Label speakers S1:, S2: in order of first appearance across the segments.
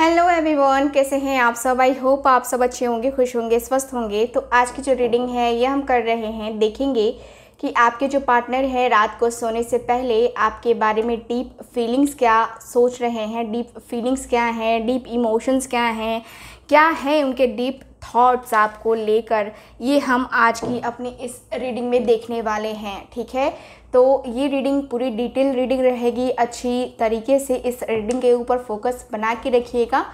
S1: hello everyone कैसे हैं आप सब आई होप आप सब अच्छे होंगे खुश होंगे स्वस्थ होंगे तो आज की जो रीडिंग है ये हम कर रहे हैं देखेंगे कि आपके जो पार्टनर है रात को सोने से पहले आपके बारे में डीप फीलिंग्स क्या सोच रहे हैं डीप फीलिंग्स क्या हैं डीप इमोशंस क्या हैं क्या है उनके डीप थॉट्स आपको लेकर ये हम आज की अपनी इस रीडिंग में देखने वाले हैं ठीक है तो ये रीडिंग पूरी डिटेल रीडिंग रहेगी अच्छी तरीके से इस रीडिंग के ऊपर फोकस बना के रखिएगा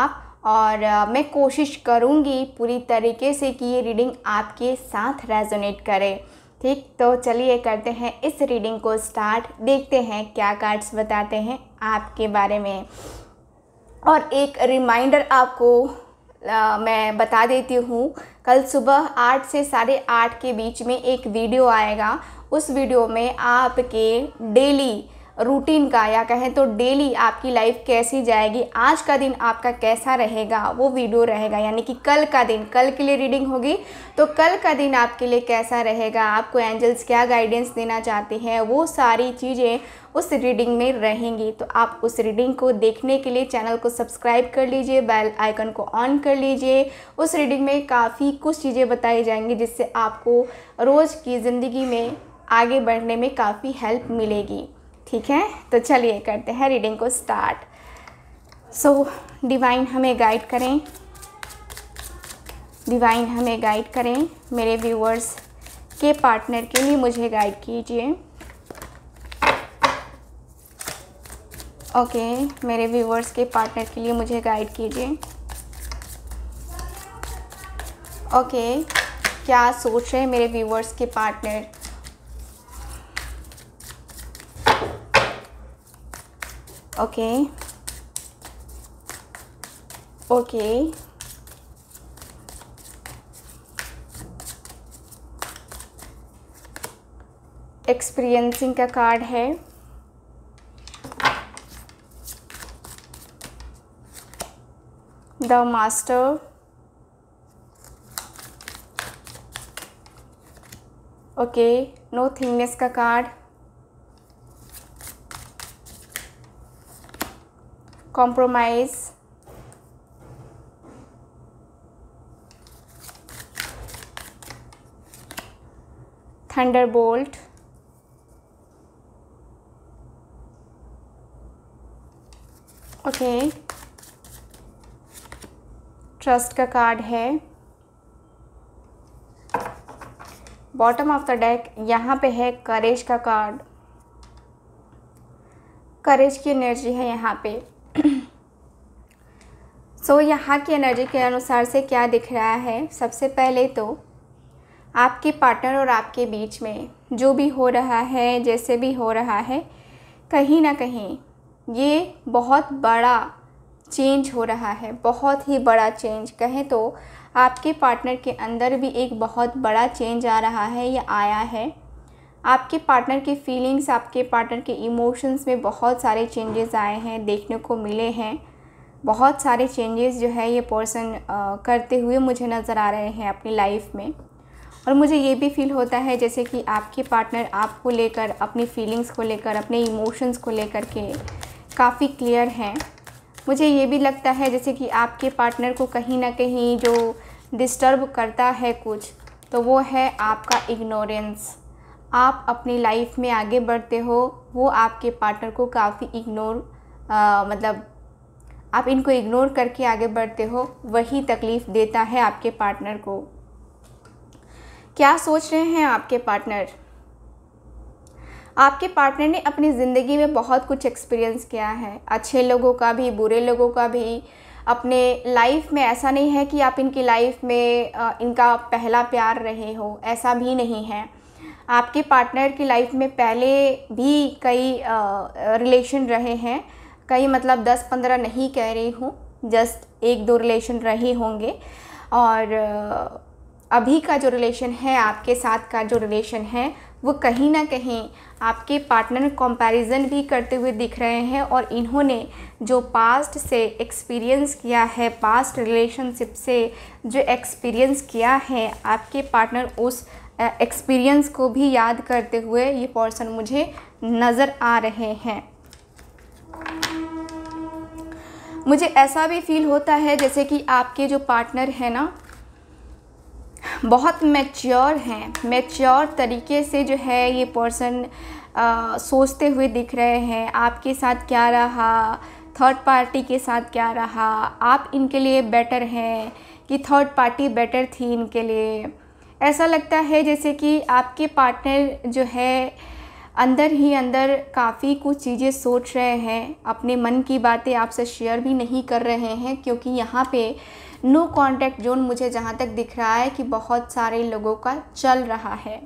S1: आप और मैं कोशिश करूँगी पूरी तरीके से कि ये रीडिंग आपके साथ रेजोनेट करे ठीक तो चलिए करते हैं इस रीडिंग को स्टार्ट देखते हैं क्या कार्ड्स बताते हैं आपके बारे में और एक रिमाइंडर आपको आ, मैं बता देती हूँ कल सुबह आठ से साढ़े आठ के बीच में एक वीडियो आएगा उस वीडियो में आपके डेली रूटीन का या कहें तो डेली आपकी लाइफ कैसी जाएगी आज का दिन आपका कैसा रहेगा वो वीडियो रहेगा यानी कि कल का दिन कल के लिए रीडिंग होगी तो कल का दिन आपके लिए कैसा रहेगा आपको एंजल्स क्या गाइडेंस देना चाहते हैं वो सारी चीज़ें उस रीडिंग में रहेंगी तो आप उस रीडिंग को देखने के लिए चैनल को सब्सक्राइब कर लीजिए बेल आइकन को ऑन कर लीजिए उस रीडिंग में काफ़ी कुछ चीज़ें बताई जाएंगी जिससे आपको रोज़ की ज़िंदगी में आगे बढ़ने में काफ़ी हेल्प मिलेगी ठीक है तो चलिए करते हैं रीडिंग को स्टार्ट सो so, डिवाइन हमें गाइड करें डिवाइन हमें गाइड करें मेरे व्यूअर्स के पार्टनर के लिए मुझे गाइड कीजिए ओके okay, मेरे व्यूवर्स के पार्टनर के लिए मुझे गाइड कीजिए ओके okay, क्या सोच रहे मेरे व्यूवर्स के पार्टनर ओके ओके एक्सपीरियंसिंग का कार्ड है the master okay no thickness का कार्ड compromise thunderbolt ट्रस्ट का कार्ड है बॉटम ऑफ द डेक यहाँ पे है करेज का कार्ड करेज की एनर्जी है यहाँ पे सो so, यहाँ की एनर्जी के अनुसार से क्या दिख रहा है सबसे पहले तो आपके पार्टनर और आपके बीच में जो भी हो रहा है जैसे भी हो रहा है कहीं ना कहीं ये बहुत बड़ा चेंज हो रहा है बहुत ही बड़ा चेंज कहें तो आपके पार्टनर के अंदर भी एक बहुत बड़ा चेंज आ रहा है या आया है आपके पार्टनर की फीलिंग्स आपके पार्टनर के इमोशंस में बहुत सारे चेंजेस आए हैं देखने को मिले हैं बहुत सारे चेंजेस जो है ये पर्सन करते हुए मुझे नज़र आ रहे हैं अपनी लाइफ में और मुझे ये भी फील होता है जैसे कि आपके पार्टनर आपको लेकर अपनी फीलिंग्स को लेकर अपने इमोशंस को लेकर के काफ़ी क्लियर हैं मुझे ये भी लगता है जैसे कि आपके पार्टनर को कहीं ना कहीं जो डिस्टर्ब करता है कुछ तो वो है आपका इग्नोरेंस आप अपनी लाइफ में आगे बढ़ते हो वो आपके पार्टनर को काफ़ी इग्नोर मतलब आप इनको इग्नोर करके आगे बढ़ते हो वही तकलीफ़ देता है आपके पार्टनर को क्या सोच रहे हैं आपके पार्टनर आपके पार्टनर ने अपनी ज़िंदगी में बहुत कुछ एक्सपीरियंस किया है अच्छे लोगों का भी बुरे लोगों का भी अपने लाइफ में ऐसा नहीं है कि आप इनकी लाइफ में इनका पहला प्यार रहे हो ऐसा भी नहीं है आपके पार्टनर की लाइफ में पहले भी कई रिलेशन रहे हैं कई मतलब दस पंद्रह नहीं कह रही हूँ जस्ट एक दो रिलेशन रहे होंगे और अभी का जो रिलेशन है आपके साथ का जो रिलेशन है वो कहीं ना कहीं आपके पार्टनर कंपैरिजन भी करते हुए दिख रहे हैं और इन्होंने जो पास्ट से एक्सपीरियंस किया है पास्ट रिलेशनशिप से जो एक्सपीरियंस किया है आपके पार्टनर उस एक्सपीरियंस को भी याद करते हुए ये पर्सन मुझे नज़र आ रहे हैं मुझे ऐसा भी फील होता है जैसे कि आपके जो पार्टनर है ना बहुत मैच्योर हैं मैच्योर तरीके से जो है ये पर्सन सोचते हुए दिख रहे हैं आपके साथ क्या रहा थर्ड पार्टी के साथ क्या रहा आप इनके लिए बेटर हैं कि थर्ड पार्टी बेटर थी इनके लिए ऐसा लगता है जैसे कि आपके पार्टनर जो है अंदर ही अंदर काफ़ी कुछ चीज़ें सोच रहे हैं अपने मन की बातें आपसे शेयर भी नहीं कर रहे हैं क्योंकि यहाँ पे नो कॉन्टैक्ट जोन मुझे जहाँ तक दिख रहा है कि बहुत सारे लोगों का चल रहा है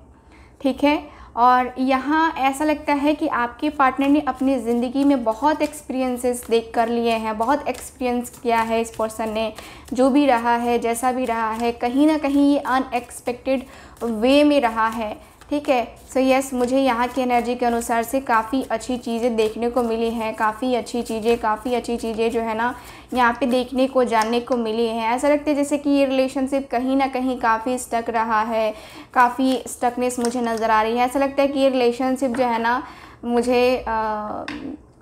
S1: ठीक है और यहाँ ऐसा लगता है कि आपके पार्टनर ने अपनी ज़िंदगी में बहुत एक्सपीरियंसेस देख कर लिए हैं बहुत एक्सपीरियंस किया है इस पर्सन ने जो भी रहा है जैसा भी रहा है कहीं ना कहीं ये अनएक्सपेक्टेड वे में रहा है ठीक है सो so यस मुझे यहाँ की एनर्जी के अनुसार से काफ़ी अच्छी चीज़ें देखने को मिली हैं काफ़ी अच्छी चीज़ें काफ़ी अच्छी चीज़ें जो है ना यहाँ पे देखने को जानने को मिली हैं ऐसा लगता है जैसे कि ये रिलेशनशिप कहीं ना कहीं काफ़ी स्टक रहा है काफ़ी स्टकनेस मुझे नज़र आ रही है ऐसा लगता है कि ये रिलेशनशिप जो है ना मुझे आ,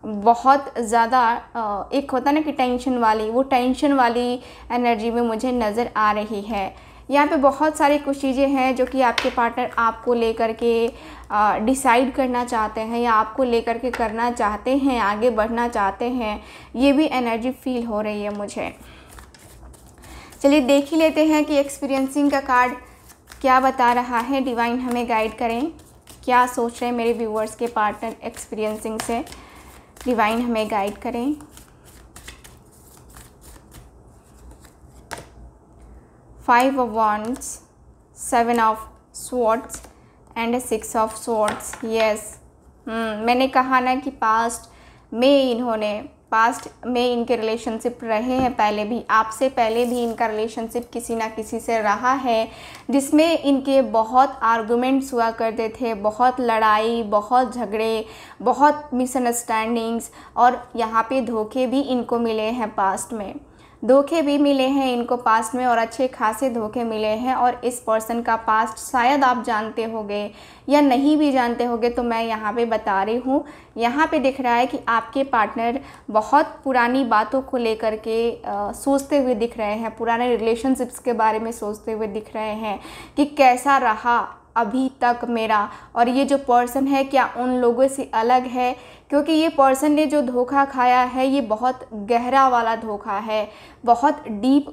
S1: बहुत ज़्यादा एक होता ना कि टेंशन वाली वो टेंशन वाली एनर्जी में मुझे नज़र आ रही है यहाँ पे बहुत सारी कुछ चीज़ें हैं जो कि आपके पार्टनर आपको लेकर के डिसाइड करना चाहते हैं या आपको लेकर के करना चाहते हैं आगे बढ़ना चाहते हैं ये भी एनर्जी फील हो रही है मुझे चलिए देख ही लेते हैं कि एक्सपीरियंसिंग का कार्ड क्या बता रहा है डिवाइन हमें गाइड करें क्या सोच रहे हैं मेरे व्यूअर्स के पार्टनर एक्सपीरियंसिंग से डिवाइन हमें गाइड करें five of wands seven of swords and a six of swords yes hmm, मैंने कहा na कि पास्ट में इन्होंने पास्ट में इनके रिलेशनशिप रहे हैं पहले भी आपसे पहले भी इनका रिलेशनशिप किसी ना किसी से रहा है जिसमें इनके बहुत आर्गूमेंट्स हुआ करते थे बहुत लड़ाई बहुत झगड़े बहुत मिसअंडरस्टैंडिंग्स और यहाँ पे धोखे भी इनको मिले हैं पास्ट में धोखे भी मिले हैं इनको पास्ट में और अच्छे खासे धोखे मिले हैं और इस पर्सन का पास्ट शायद आप जानते होंगे या नहीं भी जानते होंगे तो मैं यहाँ पे बता रही हूँ यहाँ पे दिख रहा है कि आपके पार्टनर बहुत पुरानी बातों को लेकर के आ, सोचते हुए दिख रहे हैं पुराने रिलेशनशिप्स के बारे में सोचते हुए दिख रहे हैं कि कैसा रहा अभी तक मेरा और ये जो पर्सन है क्या उन लोगों से अलग है क्योंकि ये पर्सन ने जो धोखा खाया है ये बहुत गहरा वाला धोखा है बहुत डीप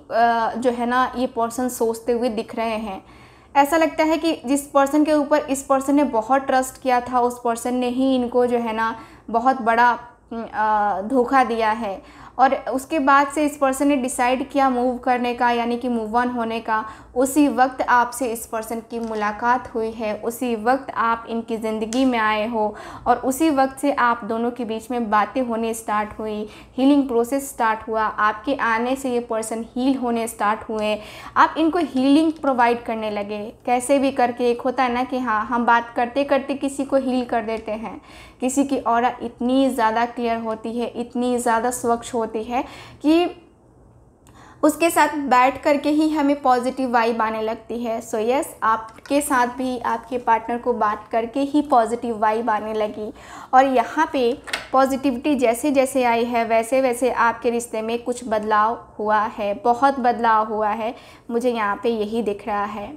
S1: जो है ना ये पर्सन सोचते हुए दिख रहे हैं ऐसा लगता है कि जिस पर्सन के ऊपर इस पर्सन ने बहुत ट्रस्ट किया था उस पर्सन ने ही इनको जो है ना बहुत बड़ा धोखा दिया है और उसके बाद से इस पर्सन ने डिसाइड किया मूव करने का यानी कि मूव ऑन होने का उसी वक्त आपसे इस पर्सन की मुलाकात हुई है उसी वक्त आप इनकी ज़िंदगी में आए हो और उसी वक्त से आप दोनों के बीच में बातें होने स्टार्ट हुई हीलिंग प्रोसेस स्टार्ट हुआ आपके आने से ये पर्सन हील होने स्टार्ट हुए आप इनको हीलिंग प्रोवाइड करने लगे कैसे भी करके एक होता है ना कि हाँ हम बात करते करते किसी को हील कर देते हैं किसी की और इतनी ज़्यादा क्लियर होती है इतनी ज़्यादा स्वच्छ होती है कि उसके साथ बैठ करके ही हमें पॉजिटिव वाइब आने लगती है सो so यस yes, आपके साथ भी आपके पार्टनर को बात करके ही पॉजिटिव वाइब आने लगी और यहाँ पे पॉजिटिविटी जैसे जैसे आई है वैसे वैसे आपके रिश्ते में कुछ बदलाव हुआ है बहुत बदलाव हुआ है मुझे यहाँ पे यही दिख रहा है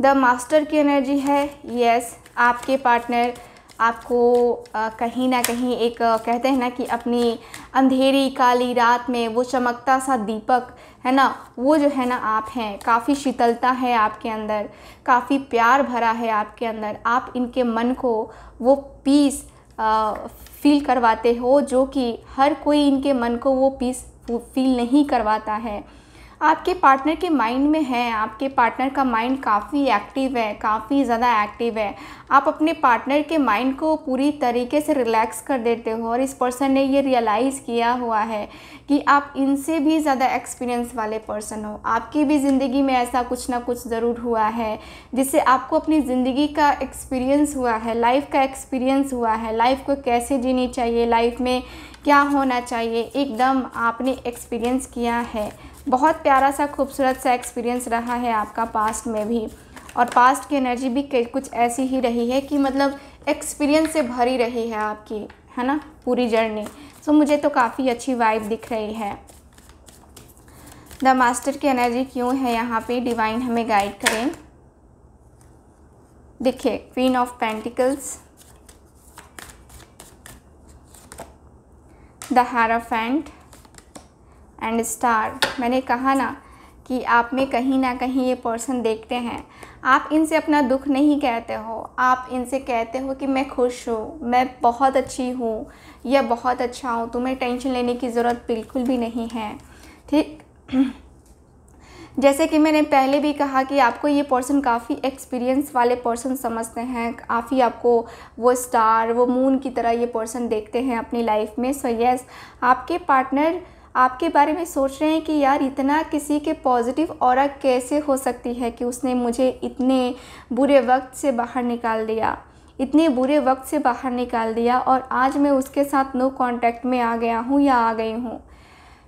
S1: द मास्टर की एनर्जी है यस yes, आपके पार्टनर आपको कहीं ना कहीं एक कहते हैं ना कि अपनी अंधेरी काली रात में वो चमकता सा दीपक है ना वो जो है ना आप हैं काफ़ी शीतलता है आपके अंदर काफ़ी प्यार भरा है आपके अंदर आप इनके मन को वो पीस फील करवाते हो जो कि हर कोई इनके मन को वो पीस फील नहीं करवाता है आपके पार्टनर के माइंड में है आपके पार्टनर का माइंड काफ़ी एक्टिव है काफ़ी ज़्यादा एक्टिव है आप अपने पार्टनर के माइंड को पूरी तरीके से रिलैक्स कर देते हो और इस पर्सन ने ये रियलाइज़ किया हुआ है कि आप इनसे भी ज़्यादा एक्सपीरियंस वाले पर्सन हो आपकी भी ज़िंदगी में ऐसा कुछ ना कुछ ज़रूर हुआ है जिससे आपको अपनी ज़िंदगी का एक्सपीरियंस हुआ है लाइफ का एक्सपीरियंस हुआ है लाइफ को कैसे जीनी चाहिए लाइफ में क्या होना चाहिए एकदम आपने एक्सपीरियंस किया है बहुत प्यारा सा खूबसूरत सा एक्सपीरियंस रहा है आपका पास्ट में भी और पास्ट की एनर्जी भी कुछ ऐसी ही रही है कि मतलब एक्सपीरियंस से भरी रही है आपकी है ना पूरी जर्नी सो मुझे तो काफ़ी अच्छी वाइब दिख रही है द मास्टर की एनर्जी क्यों है यहाँ पे डिवाइन हमें गाइड करें देखिए queen of pentacles the hierophant and star मैंने कहा ना कि आप में कहीं ना कहीं ये पर्सन देखते हैं आप इनसे अपना दुख नहीं कहते हो आप इनसे कहते हो कि मैं खुश हूँ मैं बहुत अच्छी हूँ या बहुत अच्छा हूँ तुम्हें टेंशन लेने की ज़रूरत बिल्कुल भी नहीं है ठीक जैसे कि मैंने पहले भी कहा कि आपको ये पर्सन काफ़ी एक्सपीरियंस वाले पर्सन समझते हैं काफ़ी आपको वो स्टार वो मून की तरह ये पर्सन देखते हैं अपनी लाइफ में सो so येस yes, आपके पार्टनर आपके बारे में सोच रहे हैं कि यार इतना किसी के पॉजिटिव और कैसे हो सकती है कि उसने मुझे इतने बुरे वक्त से बाहर निकाल दिया इतने बुरे वक्त से बाहर निकाल दिया और आज मैं उसके साथ नो कांटेक्ट में आ गया हूँ या आ गई हूँ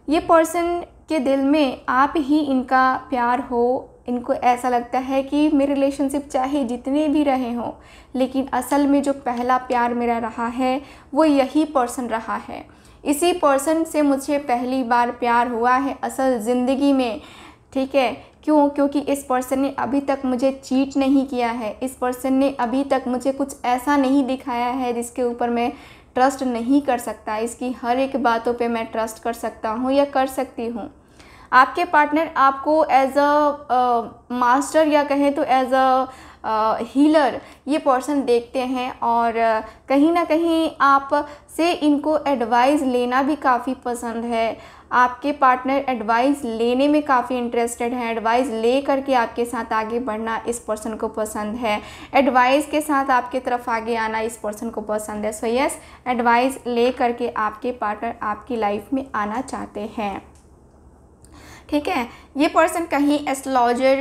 S1: ये पर्सन के दिल में आप ही इनका प्यार हो इनको ऐसा लगता है कि मेरे रिलेशनशिप चाहे जितने भी रहे हों लेकिन असल में जो पहला प्यार मेरा रहा है वो यही पर्सन रहा है इसी पर्सन से मुझे पहली बार प्यार हुआ है असल ज़िंदगी में ठीक है क्यों क्योंकि इस पर्सन ने अभी तक मुझे चीट नहीं किया है इस पर्सन ने अभी तक मुझे कुछ ऐसा नहीं दिखाया है जिसके ऊपर मैं ट्रस्ट नहीं कर सकता इसकी हर एक बातों पे मैं ट्रस्ट कर सकता हूँ या कर सकती हूँ आपके पार्टनर आपको एज अ मास्टर या कहें तो एज अ हीलर ये पर्सन देखते हैं और कहीं ना कहीं आप से इनको एडवाइस लेना भी काफ़ी पसंद है आपके पार्टनर एडवाइस लेने में काफ़ी इंटरेस्टेड हैं एडवाइस ले करके आपके साथ आगे बढ़ना इस पर्सन को पसंद है एडवाइस के साथ आपके तरफ आगे आना इस पर्सन को पसंद है सो यस एडवाइस ले करके आपके पार्टनर आपकी लाइफ में आना चाहते हैं ठीक है ये पर्सन कहीं एस्ट्रोलॉजर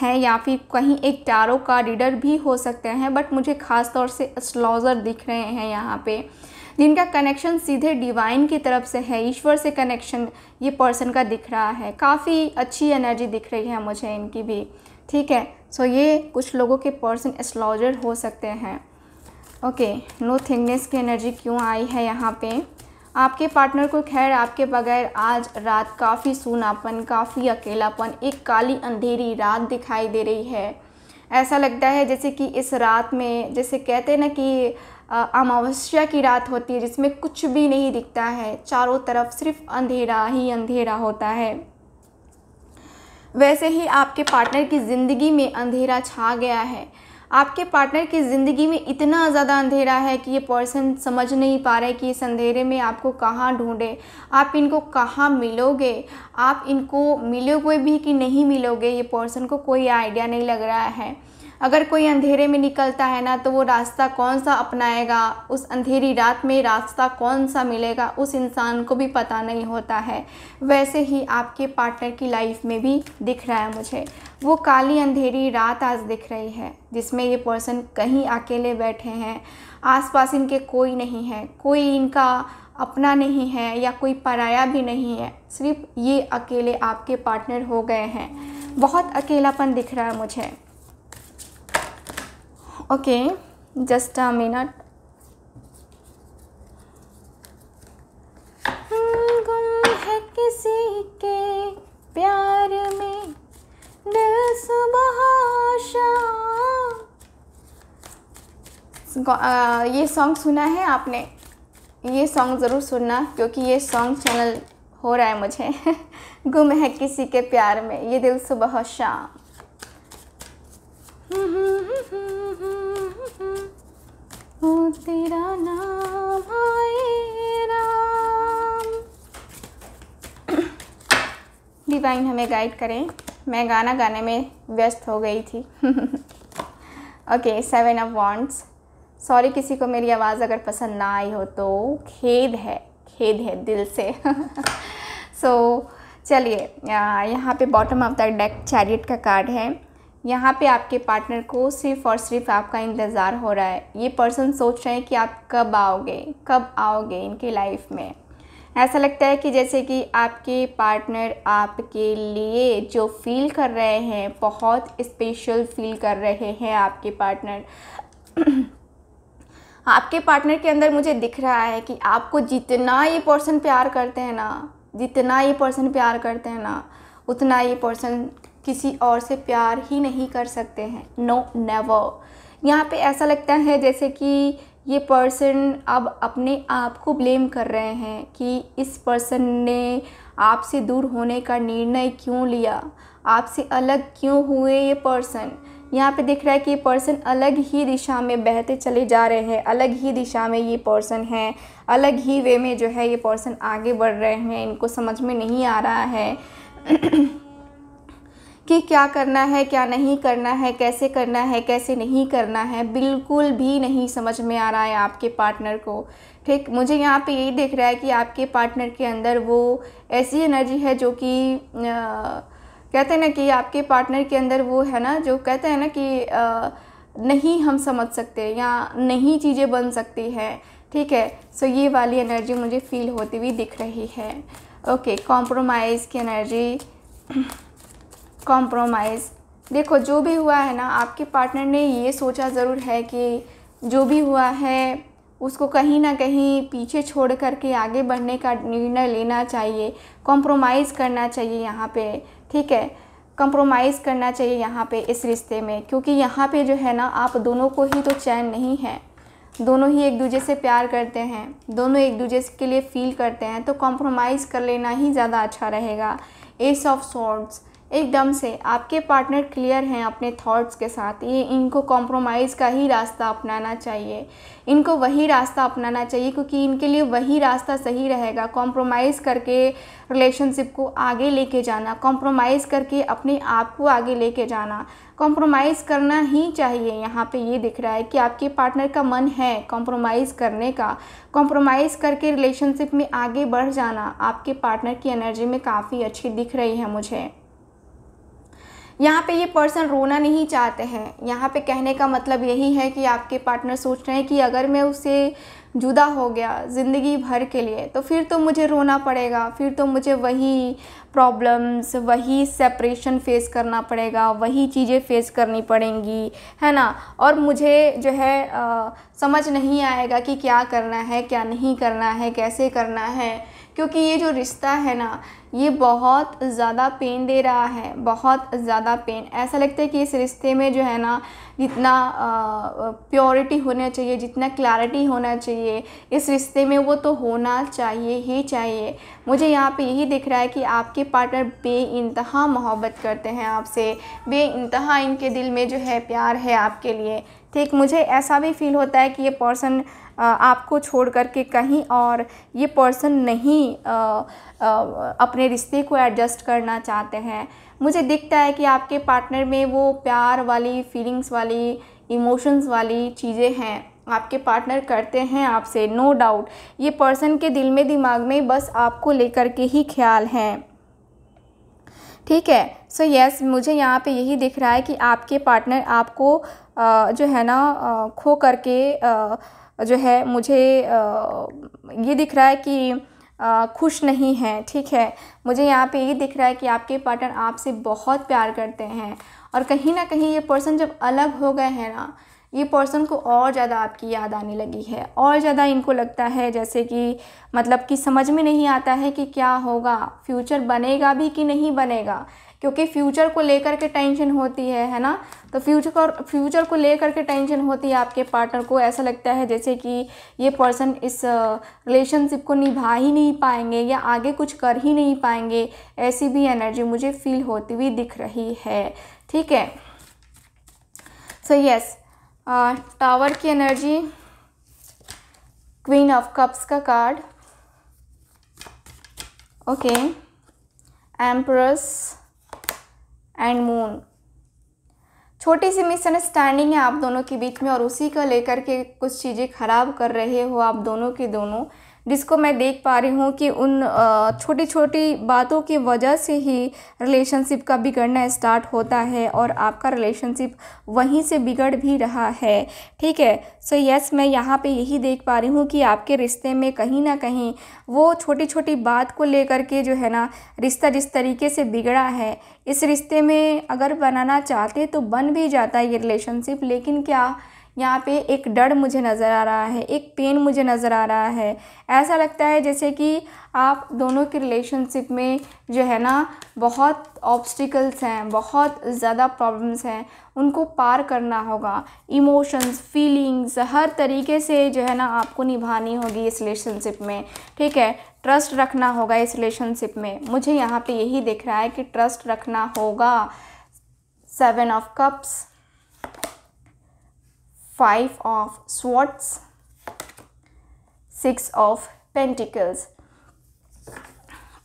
S1: हैं या फिर कहीं एक टारो का रीडर भी हो सकते हैं बट मुझे ख़ास तौर से एस्ट्रोलॉजर दिख रहे हैं यहाँ पे जिनका कनेक्शन सीधे डिवाइन की तरफ से है ईश्वर से कनेक्शन ये पर्सन का दिख रहा है काफ़ी अच्छी एनर्जी दिख रही है मुझे इनकी भी ठीक है सो ये कुछ लोगों के पर्सन एस्ट्रोलॉजर हो सकते हैं ओके नो थिंगनेस की एनर्जी क्यों आई है यहाँ पर आपके पार्टनर को खैर आपके बगैर आज रात काफ़ी सूनापन काफ़ी अकेलापन एक काली अंधेरी रात दिखाई दे रही है ऐसा लगता है जैसे कि इस रात में जैसे कहते हैं ना कि अमावस्या की रात होती है जिसमें कुछ भी नहीं दिखता है चारों तरफ सिर्फ अंधेरा ही अंधेरा होता है वैसे ही आपके पार्टनर की ज़िंदगी में अंधेरा छा गया है आपके पार्टनर की ज़िंदगी में इतना ज़्यादा अंधेरा है कि ये पर्सन समझ नहीं पा रहा है कि इस अंधेरे में आपको कहाँ ढूंढे आप इनको कहाँ मिलोगे आप इनको मिलोगे भी कि नहीं मिलोगे ये पर्सन को कोई आइडिया नहीं लग रहा है अगर कोई अंधेरे में निकलता है ना तो वो रास्ता कौन सा अपनाएगा उस अंधेरी रात में रास्ता कौन सा मिलेगा उस इंसान को भी पता नहीं होता है वैसे ही आपके पार्टनर की लाइफ में भी दिख रहा है मुझे वो काली अंधेरी रात आज दिख रही है जिसमें ये पर्सन कहीं अकेले बैठे हैं आसपास इनके कोई नहीं है कोई इनका अपना नहीं है या कोई पराया भी नहीं है सिर्फ ये अकेले आपके पार्टनर हो गए हैं बहुत अकेलापन दिख रहा है मुझे ओके जस्ट अ मिनट गुम है किसी के प्यार में दिल uh, ये सॉन्ग सुना है आपने ये सॉन्ग ज़रूर सुनना क्योंकि ये सॉन्ग चैनल हो रहा है मुझे गुम है किसी के प्यार में ये दिल सुबह शाम ओ तेरा नाम राम डिवाइन हमें गाइड करें मैं गाना गाने में व्यस्त हो गई थी okay seven of wands sorry किसी को मेरी आवाज़ अगर पसंद ना आई हो तो खेद है खेद है दिल से सो so, चलिए यहाँ पे bottom of the deck chariot का कार्ड है यहाँ पे आपके पार्टनर को सिर्फ और सिर्फ आपका इंतज़ार हो रहा है ये पर्सन सोच रहे हैं कि आप कब आओगे कब आओगे इनकी लाइफ में ऐसा लगता है कि जैसे कि आपके पार्टनर आपके लिए जो फील कर रहे हैं बहुत स्पेशल फील कर रहे हैं आपके पार्टनर आपके पार्टनर के अंदर मुझे दिख रहा है कि आपको जितना ये पर्सन प्यार करते हैं ना जितना ये पर्सन प्यार करते हैं ना उतना ये पर्सन किसी और से प्यार ही नहीं कर सकते हैं नो नेवर यहाँ पे ऐसा लगता है जैसे कि ये पर्सन अब अपने आप को ब्लेम कर रहे हैं कि इस पर्सन ने आपसे दूर होने का निर्णय क्यों लिया आपसे अलग क्यों हुए ये पर्सन यहाँ पे दिख रहा है कि ये पर्सन अलग ही दिशा में बहते चले जा रहे हैं अलग ही दिशा में ये पर्सन है अलग ही वे में जो है ये पर्सन आगे बढ़ रहे हैं इनको समझ में नहीं आ रहा है कि क्या करना है क्या नहीं करना है कैसे करना है कैसे नहीं करना है बिल्कुल भी नहीं समझ में आ रहा है आपके पार्टनर को ठीक मुझे यहाँ पे यही दिख रहा है कि आपके पार्टनर के अंदर वो ऐसी एनर्जी है जो कि कहते हैं ना कि आपके पार्टनर के अंदर वो है ना जो कहते हैं ना कि आ, नहीं हम समझ सकते या नहीं चीज़ें बन सकती हैं ठीक है सो ये वाली एनर्जी मुझे फील होती हुई दिख रही है ओके कॉम्प्रोमाइज़ की एनर्जी कॉम्प्रोमाइज़ देखो जो भी हुआ है ना आपके पार्टनर ने ये सोचा ज़रूर है कि जो भी हुआ है उसको कहीं ना कहीं पीछे छोड़ करके आगे बढ़ने का निर्णय लेना चाहिए कॉम्प्रोमाइज़ करना चाहिए यहाँ पे ठीक है कॉम्प्रोमाइज़ करना चाहिए यहाँ पे इस रिश्ते में क्योंकि यहाँ पे जो है ना आप दोनों को ही तो चैन नहीं है दोनों ही एक दूसरे से प्यार करते हैं दोनों एक दूसरे के लिए फ़ील करते हैं तो कॉम्प्रोमाइज़ कर लेना ही ज़्यादा अच्छा रहेगा एस ऑफ सॉर्ट्स एकदम से आपके पार्टनर क्लियर हैं अपने थॉट्स के साथ ये इनको कॉम्प्रोमाइज़ का ही रास्ता अपनाना चाहिए इनको वही रास्ता अपनाना चाहिए क्योंकि इनके लिए वही रास्ता सही रहेगा कॉम्प्रोमाइज़ करके रिलेशनशिप को आगे लेके जाना कॉम्प्रोमाइज़ करके अपने आप को आगे लेके जाना कॉम्प्रोमाइज़ करना ही चाहिए यहाँ पे ये दिख रहा है कि आपके पार्टनर का मन है कॉम्प्रोमाइज़ करने का कॉम्प्रोमाइज़ करके रिलेशनशिप में आगे बढ़ जाना आपके पार्टनर की एनर्जी में काफ़ी अच्छी दिख रही है मुझे यहाँ पे ये पर्सन रोना नहीं चाहते हैं यहाँ पे कहने का मतलब यही है कि आपके पार्टनर सोच रहे हैं कि अगर मैं उसे जुदा हो गया ज़िंदगी भर के लिए तो फिर तो मुझे रोना पड़ेगा फिर तो मुझे वही प्रॉब्लम्स वही सेपरेशन फेस करना पड़ेगा वही चीज़ें फेस करनी पड़ेंगी है ना और मुझे जो है आ, समझ नहीं आएगा कि क्या करना है क्या नहीं करना है कैसे करना है क्योंकि ये जो रिश्ता है ना ये बहुत ज़्यादा पेन दे रहा है बहुत ज़्यादा पेन ऐसा लगता है कि इस रिश्ते में जो है ना जितना प्योरिटी होना चाहिए जितना क्लैरिटी होना चाहिए इस रिश्ते में वो तो होना चाहिए ही चाहिए मुझे यहाँ पे यही दिख रहा है कि आपके पार्टनर बे इंतहा मोहब्बत करते हैं आपसे बे इंतहा इनके दिल में जो है प्यार है आपके लिए ठीक मुझे ऐसा भी फील होता है कि ये पर्सन आपको छोड़ करके कहीं और ये पर्सन नहीं अपने रिश्ते को एडजस्ट करना चाहते हैं मुझे दिखता है कि आपके पार्टनर में वो प्यार वाली फीलिंग्स वाली इमोशंस वाली चीज़ें हैं आपके पार्टनर करते हैं आपसे नो डाउट ये पर्सन के दिल में दिमाग में बस आपको लेकर के ही ख्याल हैं ठीक है सो so यस yes, मुझे यहाँ पे यही दिख रहा है कि आपके पार्टनर आपको जो है ना खो करके जो है मुझे ये दिख रहा है कि खुश नहीं है ठीक है मुझे यहाँ पे ये दिख रहा है कि आपके पार्टनर आपसे बहुत प्यार करते हैं और कहीं ना कहीं ये पर्सन जब अलग हो गए हैं ना ये पर्सन को और ज़्यादा आपकी याद आने लगी है और ज़्यादा इनको लगता है जैसे कि मतलब कि समझ में नहीं आता है कि क्या होगा फ्यूचर बनेगा भी कि नहीं बनेगा क्योंकि फ्यूचर को लेकर के टेंशन होती है है ना तो फ्यूचर को फ्यूचर को लेकर के टेंशन होती है आपके पार्टनर को ऐसा लगता है जैसे कि ये पर्सन इस रिलेशनशिप को निभा ही नहीं पाएंगे या आगे कुछ कर ही नहीं पाएंगे ऐसी भी एनर्जी मुझे फील होती हुई दिख रही है ठीक है सो यस टावर की एनर्जी क्वीन ऑफ कप्स का card okay empress and moon छोटी सी मिसअंडरस्टैंडिंग है आप दोनों के बीच में और उसी को लेकर के कुछ चीज़ें खराब कर रहे हो आप दोनों के दोनों जिसको मैं देख पा रही हूँ कि उन छोटी छोटी बातों की वजह से ही रिलेशनशिप का बिगड़ना स्टार्ट होता है और आपका रिलेशनशिप वहीं से बिगड़ भी रहा है ठीक है सो so, यस yes, मैं यहाँ पे यही देख पा रही हूँ कि आपके रिश्ते में कहीं ना कहीं वो छोटी छोटी बात को लेकर के जो है ना रिश्ता जिस तरीके से बिगड़ा है इस रिश्ते में अगर बनाना चाहते तो बन भी जाता है ये रिलेशनशिप लेकिन क्या यहाँ पे एक डर मुझे नज़र आ रहा है एक पेन मुझे नज़र आ रहा है ऐसा लगता है जैसे कि आप दोनों के रिलेशनशिप में जो है ना बहुत ऑब्स्टिकल्स हैं बहुत ज़्यादा प्रॉब्लम्स हैं उनको पार करना होगा इमोशंस फीलिंग्स हर तरीके से जो है ना आपको निभानी होगी इस रिलेशनशिप में ठीक है ट्रस्ट रखना होगा इस रिलेशनशिप में मुझे यहाँ पे यही दिख रहा है कि ट्रस्ट रखना होगा seven of cups five of swords six of pentacles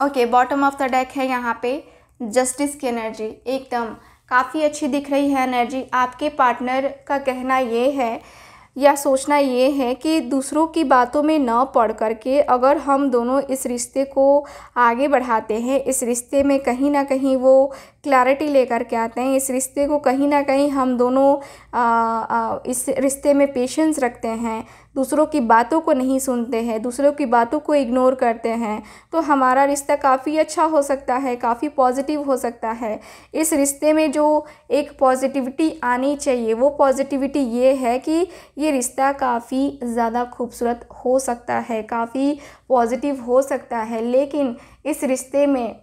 S1: okay bottom of the deck है यहाँ पे जस्टिस की एनर्जी एकदम काफ़ी अच्छी दिख रही है एनर्जी आपके पार्टनर का कहना ये है या सोचना ये है कि दूसरों की बातों में न पढ़ कर के अगर हम दोनों इस रिश्ते को आगे बढ़ाते हैं इस रिश्ते में कहीं ना कहीं वो क्लैरिटी लेकर के आते हैं इस रिश्ते को कहीं ना कहीं हम दोनों आ, आ, इस रिश्ते में पेशेंस रखते हैं दूसरों की बातों को नहीं सुनते हैं दूसरों की बातों को इग्नोर करते हैं तो हमारा रिश्ता काफ़ी अच्छा हो सकता है काफ़ी पॉजिटिव हो सकता है इस रिश्ते में जो एक पॉजिटिविटी आनी चाहिए वो पॉजिटिविटी ये है कि ये रिश्ता काफ़ी ज़्यादा खूबसूरत हो सकता है काफ़ी पॉजिटिव हो सकता है लेकिन इस रिश्ते में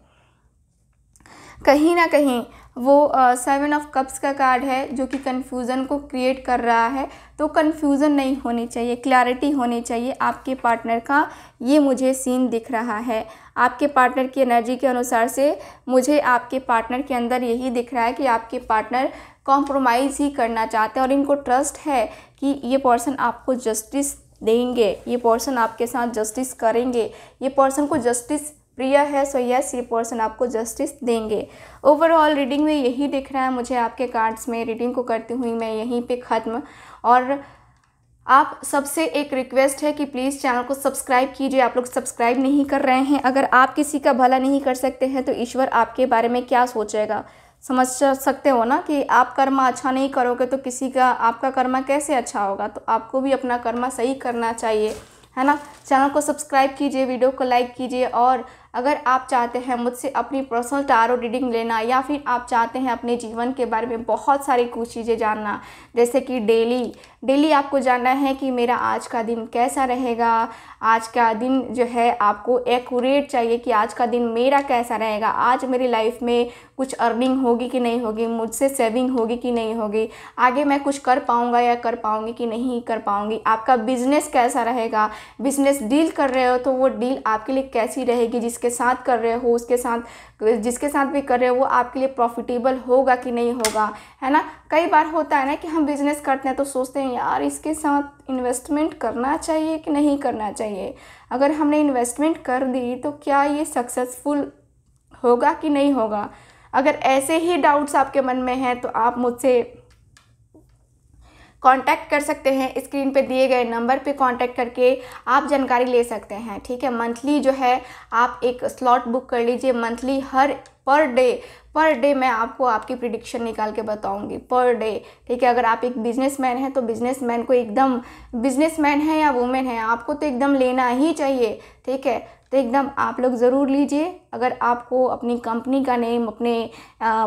S1: कहीं ना कहीं वो सेवन ऑफ कप्स का कार्ड है जो कि कन्फ्यूज़न को क्रिएट कर रहा है तो कन्फ्यूज़न नहीं होनी चाहिए क्लैरिटी होनी चाहिए आपके पार्टनर का ये मुझे सीन दिख रहा है आपके पार्टनर की एनर्जी के अनुसार से मुझे आपके पार्टनर के अंदर यही दिख रहा है कि आपके पार्टनर कॉम्प्रोमाइज़ ही करना चाहते हैं और इनको ट्रस्ट है कि ये पर्सन आपको जस्टिस देंगे ये पर्सन आपके साथ जस्टिस करेंगे ये पर्सन को जस्टिस प्रिया है सो यस ये पर्सन आपको जस्टिस देंगे ओवरऑल रीडिंग में यही दिख रहा है मुझे आपके कार्ड्स में रीडिंग को करती हुई मैं यहीं पे ख़त्म और आप सबसे एक रिक्वेस्ट है कि प्लीज़ चैनल को सब्सक्राइब कीजिए आप लोग सब्सक्राइब नहीं कर रहे हैं अगर आप किसी का भला नहीं कर सकते हैं तो ईश्वर आपके बारे में क्या सोचेगा समझ सकते हो ना कि आप कर्मा अच्छा नहीं करोगे तो किसी का आपका कर्मा कैसे अच्छा होगा तो आपको भी अपना कर्मा सही करना चाहिए है ना चैनल को सब्सक्राइब कीजिए वीडियो को लाइक कीजिए और अगर आप चाहते हैं मुझसे अपनी पर्सनल टारो रीडिंग लेना या फिर आप चाहते हैं अपने जीवन के बारे में बहुत सारी कुछ चीज़ें जानना जैसे कि डेली डेली आपको जानना है कि मेरा आज का दिन कैसा रहेगा आज का दिन जो है आपको एक्यूरेट चाहिए कि आज का दिन मेरा कैसा रहेगा आज मेरी लाइफ में कुछ अर्निंग होगी कि नहीं होगी मुझसे सेविंग होगी कि नहीं होगी आगे मैं कुछ कर पाऊँगा या कर पाऊँगी कि नहीं कर पाऊँगी आपका बिजनेस कैसा रहेगा बिजनेस डील कर रहे हो तो वो डील आपके लिए कैसी रहेगी जिसके साथ कर रहे हो उसके साथ जिसके साथ भी कर रहे हो वो आपके लिए प्रॉफिटेबल होगा कि नहीं होगा है ना कई बार होता है ना कि हम बिज़नेस करते हैं तो सोचते हैं हैं यार इसके साथ इन्वेस्टमेंट करना चाहिए कि नहीं करना चाहिए अगर हमने इन्वेस्टमेंट कर दी तो क्या ये सक्सेसफुल होगा कि नहीं होगा अगर ऐसे ही डाउट्स आपके मन में हैं तो आप मुझसे कांटेक्ट कर सकते हैं स्क्रीन पे दिए गए नंबर पे कांटेक्ट करके आप जानकारी ले सकते हैं ठीक है मंथली जो है आप एक स्लॉट बुक कर लीजिए मंथली हर पर डे पर डे मैं आपको आपकी प्रिडिक्शन निकाल के बताऊंगी पर डे ठीक है अगर आप एक बिजनेसमैन हैं तो बिजनेसमैन को एकदम बिजनेसमैन है या वुमेन है आपको तो एकदम लेना ही चाहिए ठीक है तो एकदम आप लोग ज़रूर लीजिए अगर आपको अपनी कंपनी का नेम अपने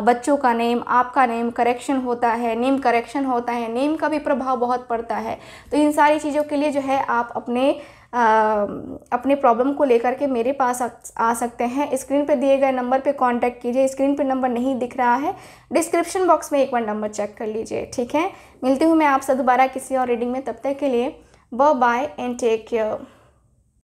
S1: बच्चों का नेम आपका नेम करेक्शन होता है नेम करेक्शन होता है नेम का भी प्रभाव बहुत पड़ता है तो इन सारी चीज़ों के लिए जो है आप अपने आ, अपने प्रॉब्लम को लेकर के मेरे पास आ, आ सकते हैं स्क्रीन पर दिए गए नंबर पे कांटेक्ट कीजिए स्क्रीन पर नंबर नहीं दिख रहा है डिस्क्रिप्शन बॉक्स में एक बार नंबर चेक कर लीजिए ठीक है मिलती हूँ मैं आपसे दोबारा किसी और रीडिंग में तब तक के लिए ब बाय एंड टेक केयर